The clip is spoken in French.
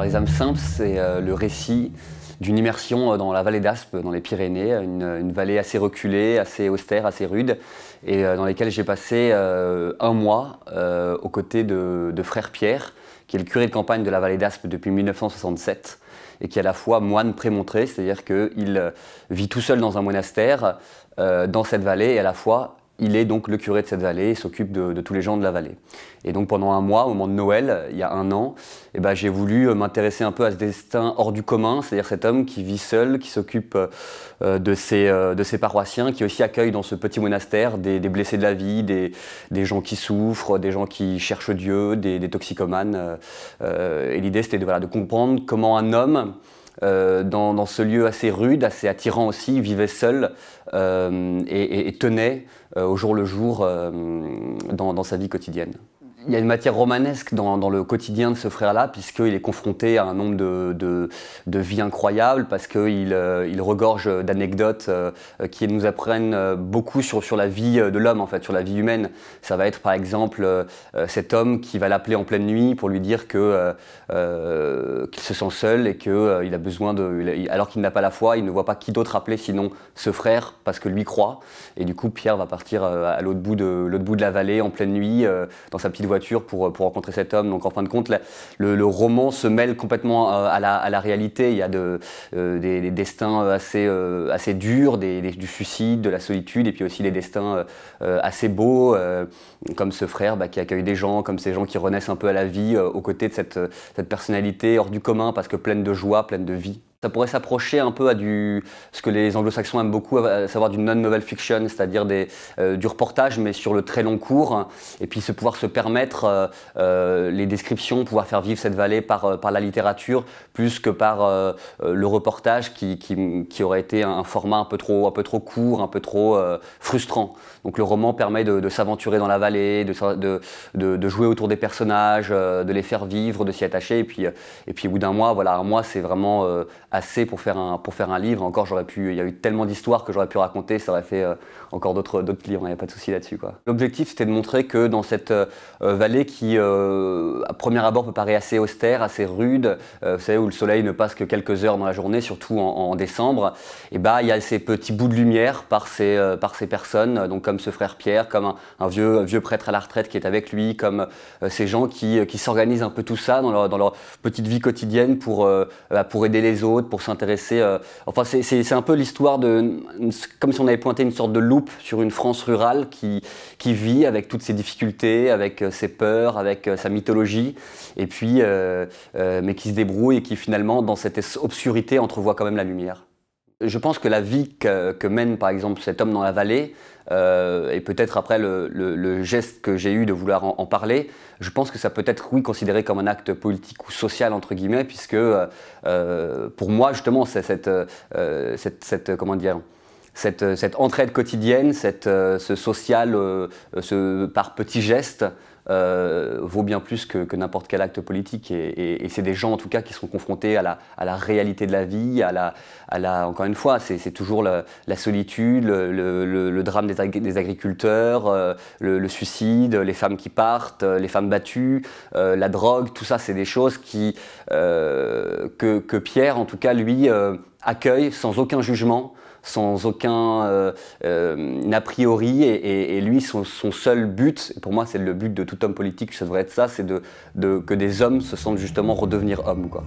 Les âmes simples, c'est euh, le récit d'une immersion euh, dans la vallée d'Aspe, dans les Pyrénées, une, vallée assez reculée, assez austère, assez rude, et euh, dans laquelle j'ai passé un mois aux côtés de, Frère Pierre, qui est le curé de campagne de la vallée d'Aspe depuis 1967 et qui est à la fois moine prémontré, c'est-à-dire qu'il vit tout seul dans un monastère, dans cette vallée, et à la fois il est donc le curé de cette vallée, et s'occupe de, tous les gens de la vallée. Et donc pendant un mois, au moment de Noël, il y a un an, eh ben, j'ai voulu euh, m'intéresser un peu à ce destin hors du commun, c'est-à-dire cet homme qui vit seul, qui s'occupe euh, euh, de, ses, paroissiens, qui aussi accueille dans ce petit monastère des, blessés de la vie, des, gens qui souffrent, des gens qui cherchent Dieu, des, toxicomanes. et l'idée c'était de comprendre comment un homme... Euh, dans, ce lieu assez rude, assez attirant aussi. vivait seul euh, et, tenait euh, au jour le jour dans sa vie quotidienne il y a une matière romanesque dans, le quotidien de ce frère-là, puisqu'il est confronté à un nombre de, vies incroyables, parce qu'il euh, il regorge d'anecdotes euh, euh, qui nous apprennent beaucoup sur, la vie de l'homme, en fait, sur la vie humaine. Ça va être par exemple cet homme qui va l'appeler en pleine nuit pour lui dire qu'il se sent seul et qu'il il a besoin de... alors qu'il n'a pas la foi, il ne voit pas qui d'autre appeler sinon ce frère, parce que lui croit. Et du coup, Pierre va partir à l'autre bout, de, l'autre bout de la vallée en pleine nuit, dans sa petite voiture pour, rencontrer cet homme. Donc en fin de compte, le, roman se mêle complètement euh, à, la, réalité. Il y a euh, des, destins euh, assez, durs, du suicide, de la solitude, et puis aussi des destins assez beaux, comme ce frère bah, qui accueille des gens, comme ces gens qui renaissent un peu à la vie aux côtés de cette personnalité hors du commun, parce que pleine de joie, pleine de vie. Ça pourrait s'approcher un peu à du, ce que les anglo-saxons aiment beaucoup, à savoir du non-novel fiction, c'est-à-dire euh, du reportage, mais sur le très long cours, et puis se pouvoir se permettre euh, euh, les descriptions, pouvoir faire vivre cette vallée par, par la littérature, plus que par le reportage qui, aurait été un format un peu trop, un peu trop court, un peu trop frustrant. Donc le roman permet de, s'aventurer dans la vallée, de, de, de, jouer autour des personnages, de les faire vivre, de s'y attacher, et puis, et puis au bout d'un mois, voilà, un mois c'est vraiment assez pour faire un, pour faire un livre. Encore, j'aurais pu, il y a eu tellement d'histoires que j'aurais pu raconter, ça aurait fait euh, encore d'autres, d'autres livres, il hein, n'y a pas de souci là-dessus. Quoi. L'objectif, c'était de montrer que dans cette euh, vallée qui, euh, à premier abord, peut paraître assez austère, assez rude, vous où le soleil ne passe que quelques heures dans la journée, surtout en, décembre, et eh bah, ben, il y a ces petits bouts de lumière par ces, par ces personnes, donc comme ce frère Pierre, comme un, vieux, vieux prêtre à la retraite qui est avec lui, comme ces gens qui, qui s'organisent un peu tout ça dans leur, dans leur petite vie quotidienne pour, bah, pour aider les autres pour s'intéresser. Euh, enfin, c'est un peu l'histoire de. Comme si on avait pointé une sorte de loupe sur une France rurale qui, qui vit avec toutes ses difficultés, avec euh, ses peurs, avec euh, sa mythologie, et puis. mais qui se débrouille et qui finalement, dans cette obscurité, entrevoit quand même la lumière. Je pense que la vie que, mène par exemple cet homme dans la vallée, euh, et peut-être après le, geste que j'ai eu de vouloir en, parler, je pense que ça peut être oui considéré comme un acte politique ou social entre guillemets, puisque euh, euh, pour moi justement c'est cette, cette, cette, comment dire cette, entraide quotidienne, ce social, ce, par petits gestes, euh, vaut bien plus que, n'importe quel acte politique. Et, c'est des gens, en tout cas, qui sont confrontés à la, réalité de la vie, à la, encore une fois, c'est toujours la, solitude, le, drame des, agriculteurs, euh, le, suicide, les femmes qui partent, euh, les femmes battues, la drogue, tout ça, c'est des choses que, Pierre, en tout cas, lui, accueille sans aucun jugement sans aucun euh, euh, a priori. Et, lui, son, seul but, pour moi, c'est le but de tout homme politique, ça devrait être ça, c'est de, que des hommes se sentent justement redevenir hommes. Quoi.